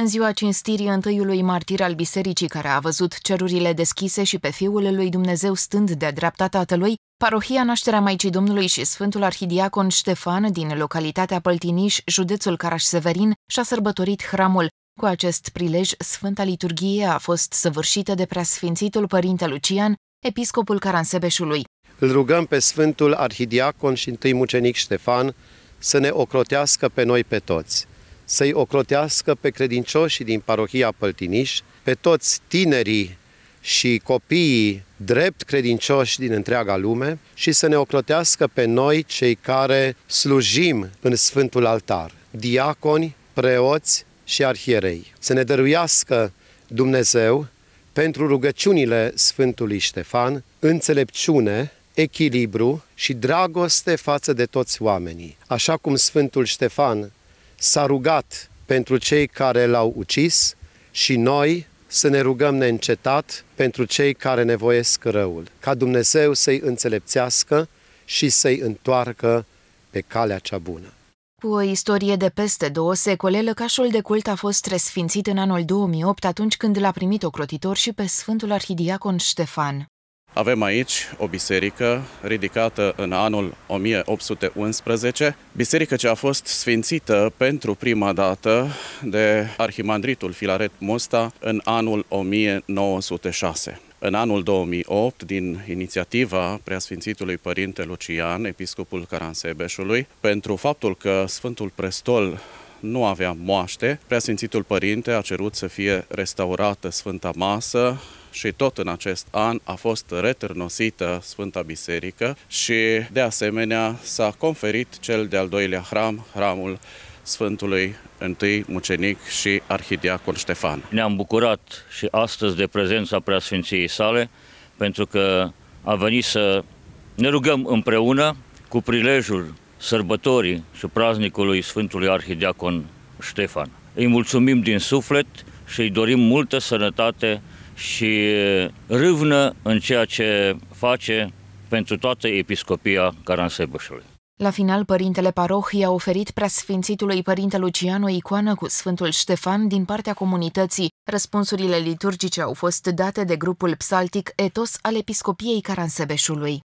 În ziua cinstirii întâiului martir al bisericii care a văzut cerurile deschise și pe Fiul lui Dumnezeu stând de-a dreapta Tatălui, parohia Nașterea Maicii Domnului și Sfântul Arhidiacon Ștefan din localitatea Păltiniș, județul Caraș-Severin, și-a sărbătorit hramul. Cu acest prilej, Sfânta Liturghie a fost săvârșită de preasfințitul Părinte Lucian, episcopul Caransebeșului. Îl rugăm pe Sfântul Arhidiacon și întâi mucenic Ștefan să ne ocrotească pe noi pe toți să-i ocrotească pe credincioșii din parohia Păltiniș, pe toți tinerii și copiii drept credincioși din întreaga lume și să ne ocrotească pe noi, cei care slujim în Sfântul Altar, diaconi, preoți și arhierei. Să ne dăruiască Dumnezeu pentru rugăciunile Sfântului Ștefan, înțelepciune, echilibru și dragoste față de toți oamenii. Așa cum Sfântul Ștefan s-a rugat pentru cei care l-au ucis și noi să ne rugăm neîncetat pentru cei care nevoiesc răul, ca Dumnezeu să-i înțelepțească și să-i întoarcă pe calea cea bună. Cu o istorie de peste două secole, lăcașul de cult a fost resfințit în anul 2008, atunci când l-a primit ocrotitor și pe Sfântul Arhidiacon Ștefan. Avem aici o biserică ridicată în anul 1811, biserică ce a fost sfințită pentru prima dată de arhimandritul Filaret Mosta în anul 1906. În anul 2008, din inițiativa preasfințitului Părinte Lucian, episcopul Caransebeșului, pentru faptul că Sfântul Prestol nu avea moaște. Preasfințitul Părinte a cerut să fie restaurată Sfânta Masă și tot în acest an a fost retârnosită Sfânta Biserică și de asemenea s-a conferit cel de-al doilea hram, hramul Sfântului întâi mucenic și arhidiacon Ștefan. Ne-am bucurat și astăzi de prezența preasfinției sale pentru că a venit să ne rugăm împreună cu prilejul sărbătorii și praznicului Sfântului Arhidiacon Ștefan. Îi mulțumim din suflet și îi dorim multă sănătate și râvnă în ceea ce face pentru toată episcopia Caransebeșului. La final, părintele paroh i-a oferit preasfințitului părinte Lucian o icoană cu Sfântul Ștefan din partea comunității. Răspunsurile liturgice au fost date de grupul psaltic Etos al Episcopiei Caransebeșului.